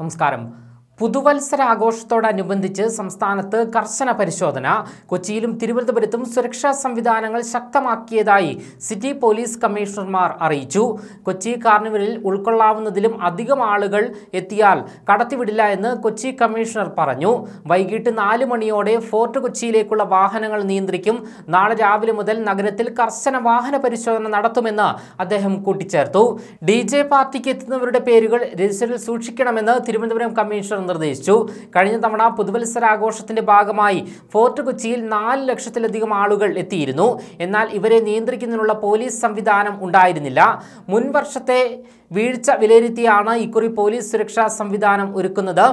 vamos, cara, പുതുവത്സര ആഘോഷത്തോടനുബന്ധിച്ച് സംസ്ഥാനത്ത് കർശന പരിശോധന കൊച്ചിയിലും തിരുവനന്തപുരത്തും സുരക്ഷാ സംവിധാനങ്ങൾ ശക്തമാക്കിയതായി സിറ്റി പോലീസ് കമ്മീഷണർമാർ അറിയിച്ചു കൊച്ചി കാർണിവലിൽ ഉൾക്കൊള്ളാവുന്നതിലും അധികം ആളുകൾ എത്തിയാൽ കടത്തിവിടില്ല എന്ന് കൊച്ചി കമ്മീഷണർ പറഞ്ഞു വൈകിട്ട് നാല് മണിയോടെ ഫോർട്ട് കൊച്ചിയിലേക്കുള്ള വാഹനങ്ങൾ നിയന്ത്രിക്കും നാളെ രാവിലെ മുതൽ നഗരത്തിൽ കർശന വാഹന പരിശോധന നടത്തുമെന്ന് അദ്ദേഹം കൂട്ടിച്ചേർത്തു ഡി പാർട്ടിക്ക് എത്തുന്നവരുടെ പേരുകൾ രജിസ്റ്ററിൽ സൂക്ഷിക്കണമെന്ന് തിരുവനന്തപുരം കമ്മീഷണർ നിർദ്ദേശിച്ചു കഴിഞ്ഞ തവണ പുതുവത്സര ആഘോഷത്തിന്റെ ഭാഗമായി ഫോർട്ട് കൊച്ചിയിൽ നാല് ലക്ഷത്തിലധികം ആളുകൾ എത്തിയിരുന്നു എന്നാൽ ഇവരെ നിയന്ത്രിക്കുന്നതിനുള്ള പോലീസ് സംവിധാനം ഉണ്ടായിരുന്നില്ല മുൻവർഷത്തെ വീഴ്ച വിലയിരുത്തിയാണ് ഇക്കുറി പോലീസ് സുരക്ഷാ സംവിധാനം ഒരുക്കുന്നത്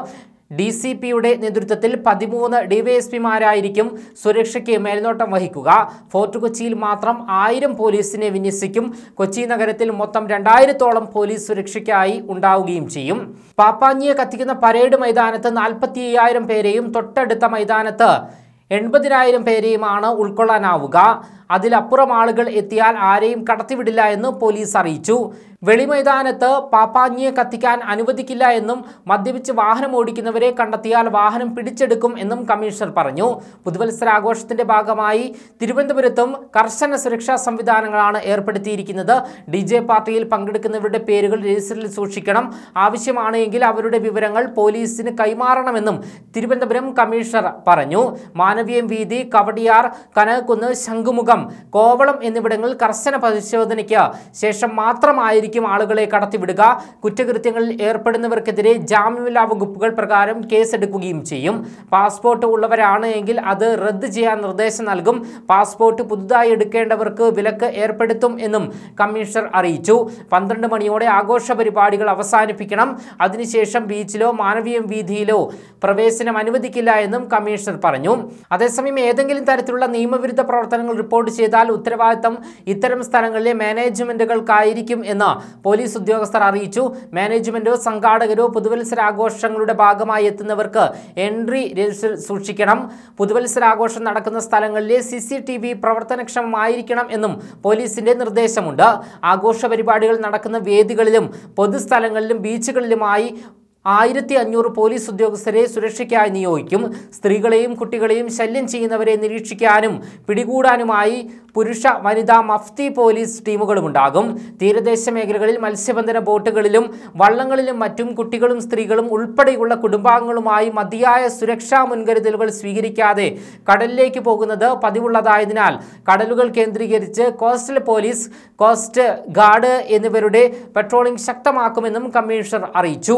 ഡി സി പിയുടെ നേതൃത്വത്തിൽ പതിമൂന്ന് ഡിവൈഎസ്പിമാരായിരിക്കും സുരക്ഷയ്ക്ക് മേൽനോട്ടം വഹിക്കുക ഫോർട്ട് കൊച്ചിയിൽ മാത്രം ആയിരം പോലീസിനെ വിന്യസിക്കും കൊച്ചി നഗരത്തിൽ മൊത്തം രണ്ടായിരത്തോളം പോലീസ് സുരക്ഷയ്ക്കായി ഉണ്ടാവുകയും ചെയ്യും പാപ്പാഞ്ഞിയെ കത്തിക്കുന്ന പരേഡ് മൈതാനത്ത് നാൽപ്പത്തി പേരെയും തൊട്ടടുത്ത മൈതാനത്ത് എൺപതിനായിരം പേരെയുമാണ് ഉൾക്കൊള്ളാനാവുക അതിലപ്പുറം ആളുകൾ എത്തിയാൽ ആരെയും കടത്തിവിടില്ല എന്ന് പോലീസ് അറിയിച്ചു വെളിമൈതാനത്ത് പാപ്പാഞ്ഞിയെ കത്തിക്കാൻ അനുവദിക്കില്ല എന്നും മദ്യപിച്ച് വാഹനം ഓടിക്കുന്നവരെ കണ്ടെത്തിയാൽ വാഹനം പിടിച്ചെടുക്കും എന്നും കമ്മീഷണർ പറഞ്ഞു പുതുവത്സരാഘോഷത്തിന്റെ ഭാഗമായി തിരുവനന്തപുരത്തും കർശന സുരക്ഷാ സംവിധാനങ്ങളാണ് ഏർപ്പെടുത്തിയിരിക്കുന്നത് ഡി പാർട്ടിയിൽ പങ്കെടുക്കുന്നവരുടെ പേരുകൾ രജിസ്റ്ററിൽ സൂക്ഷിക്കണം ആവശ്യമാണെങ്കിൽ അവരുടെ വിവരങ്ങൾ പോലീസിന് കൈമാറണമെന്നും തിരുവനന്തപുരം കമ്മീഷണർ പറഞ്ഞു മാനവീയം വീതി കവടിയാർ കനകക്കുന്ന് ശംഖുമുഖം മലപ്പുറം കോവളം എന്നിവിടങ്ങളിൽ കർശന പരിശോധനയ്ക്ക് ശേഷം മാത്രമായിരിക്കും ആളുകളെ കടത്തിവിടുക കുറ്റകൃത്യങ്ങളിൽ ഏർപ്പെടുന്നവർക്കെതിരെ ജാമ്യമില്ലാ വകുപ്പുകൾ പ്രകാരം കേസെടുക്കുകയും ചെയ്യും പാസ്പോർട്ട് ഉള്ളവരാണ് എങ്കിൽ അത് റദ്ദ് ചെയ്യാൻ നിർദ്ദേശം നൽകും പാസ്പോർട്ട് പുതുതായി എടുക്കേണ്ടവർക്ക് വിലക്ക് ഏർപ്പെടുത്തും എന്നും കമ്മീഷണർ അറിയിച്ചു പന്ത്രണ്ട് മണിയോടെ ആഘോഷ പരിപാടികൾ അവസാനിപ്പിക്കണം അതിനുശേഷം ബീച്ചിലോ മാനവീയം വീതിയിലോ പ്രവേശനം അനുവദിക്കില്ല എന്നും കമ്മീഷണർ പറഞ്ഞു അതേസമയം ഏതെങ്കിലും തരത്തിലുള്ള നിയമവിരുദ്ധ പ്രവർത്തനങ്ങൾ റിപ്പോർട്ട് റിപ്പോർട്ട് ചെയ്താൽ ഉത്തരവാദിത്തം ഇത്തരം സ്ഥലങ്ങളിലെ മാനേജ്മെന്റുകൾക്കായിരിക്കും എന്ന് പോലീസ് ഉദ്യോഗസ്ഥർ അറിയിച്ചു മാനേജ്മെന്റോ സംഘാടകരോ പുതുവത്സരാഘോഷങ്ങളുടെ ഭാഗമായി എത്തുന്നവർക്ക് എൻട്രി രജിസ്റ്റർ സൂക്ഷിക്കണം പുതുവത്സരാഘോഷം നടക്കുന്ന സ്ഥലങ്ങളിലെ സി സി ടി വി പ്രവർത്തനക്ഷമമായിരിക്കണം എന്നും പോലീസിന്റെ നിർദ്ദേശമുണ്ട് ആഘോഷ പരിപാടികൾ നടക്കുന്ന വേദികളിലും പൊതുസ്ഥലങ്ങളിലും ബീച്ചുകളിലുമായി ആയിരത്തി അഞ്ഞൂറ് പോലീസ് ഉദ്യോഗസ്ഥരെ സുരക്ഷയ്ക്കായി നിയോഗിക്കും സ്ത്രീകളെയും കുട്ടികളെയും ശല്യം ചെയ്യുന്നവരെ നിരീക്ഷിക്കാനും പിടികൂടാനുമായി പുരുഷ വനിതാ മഫ്തി പോലീസ് ടീമുകളുമുണ്ടാകും തീരദേശ മേഖലകളിൽ മത്സ്യബന്ധന ബോട്ടുകളിലും വള്ളങ്ങളിലും മറ്റും കുട്ടികളും സ്ത്രീകളും ഉൾപ്പെടെയുള്ള കുടുംബാംഗങ്ങളുമായി മതിയായ സുരക്ഷാ മുൻകരുതലുകൾ സ്വീകരിക്കാതെ കടലിലേക്ക് പോകുന്നത് പതിവുള്ളതായതിനാൽ കടലുകൾ കേന്ദ്രീകരിച്ച് കോസ്റ്റൽ പോലീസ് കോസ്റ്റ് ഗാർഡ് എന്നിവരുടെ പെട്രോളിംഗ് ശക്തമാക്കുമെന്നും കമ്മീഷണർ അറിയിച്ചു